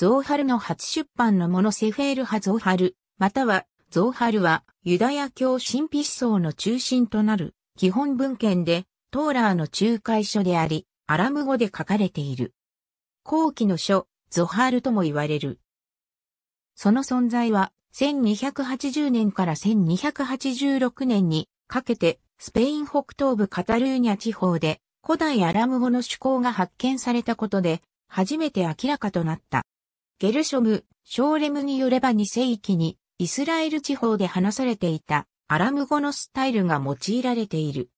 ゾウハルの初出版のものセフェール派ゾウハル、またはゾウハルはユダヤ教神秘思想の中心となる基本文献でトーラーの仲介書であり、アラム語で書かれている。後期の書、ゾハルとも言われる。その存在は1280年から1286年にかけてスペイン北東部カタルーニャ地方で古代アラム語の趣向が発見されたことで初めて明らかとなった。ゲルショム、ショーレムによれば2世紀にイスラエル地方で話されていたアラム語のスタイルが用いられている。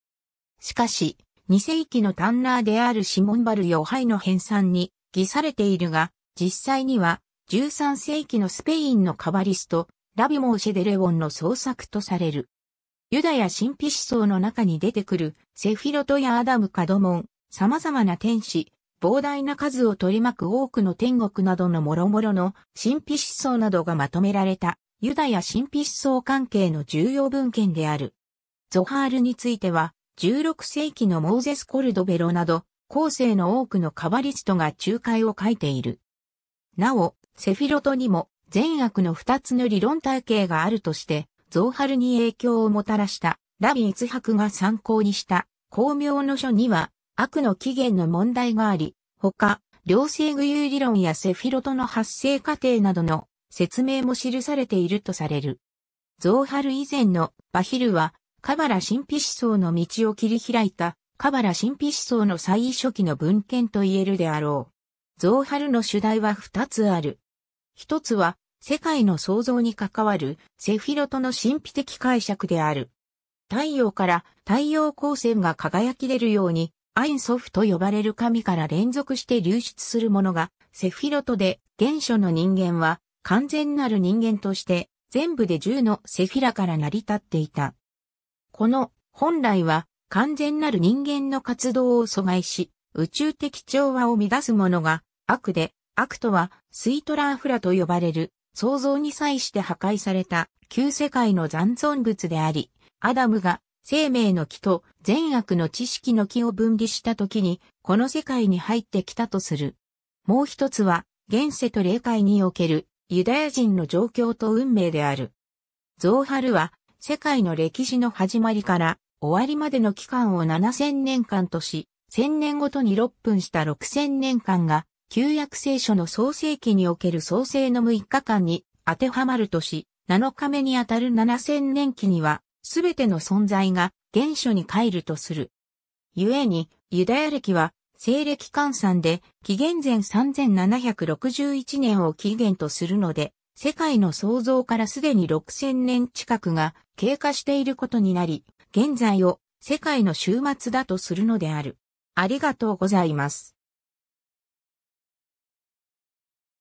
しかし、2世紀のタンナーであるシモンバルヨハイの編纂に偽されているが、実際には13世紀のスペインのカバリスト、ラビモーシェデレオンの創作とされる。ユダヤ神秘思想の中に出てくるセフィロトやアダムカドモン、様々な天使、膨大な数を取り巻く多くの天国などの諸々の神秘思想などがまとめられたユダヤ神秘思想関係の重要文献である。ゾハールについては、16世紀のモーゼス・コルドベロなど、後世の多くのカバリストが仲介を書いている。なお、セフィロトにも善悪の二つの理論体系があるとして、ゾーハルに影響をもたらしたラビイツ博が参考にした巧妙の書には、悪の起源の問題があり、他、両性具有理論やセフィロトの発生過程などの説明も記されているとされる。ゾウハル以前のバヒルは、カバラ神秘思想の道を切り開いた、カバラ神秘思想の最初期の文献と言えるであろう。ゾウハルの主題は二つある。一つは、世界の創造に関わるセフィロトの神秘的解釈である。太陽から太陽光線が輝き出るようにアインソフと呼ばれる神から連続して流出するものが、セフィロトで、原初の人間は、完全なる人間として、全部で10のセフィラから成り立っていた。この、本来は、完全なる人間の活動を阻害し、宇宙的調和を乱すものが、悪で、悪とは、スイトラーフラと呼ばれる、創造に際して破壊された、旧世界の残存物であり、アダムが生命の木と善悪の知識の木を分離した時に、この世界に入ってきたとする。もう一つは、現世と霊界におけるユダヤ人の状況と運命である。ゾ春ハルは、世界の歴史の始まりから終わりまでの期間を7000年間とし、1000年ごとに6分した6000年間が、旧約聖書の創世記における創世の6日間に当てはまるとし、7日目にあたる7000年期には、すべての存在が原初に帰るとする。故に、ユダヤ歴は、西暦換算で、紀元前3761年を起源とするので、世界の創造からすでに6000年近くが経過していることになり、現在を世界の終末だとするのである。ありがとうございます。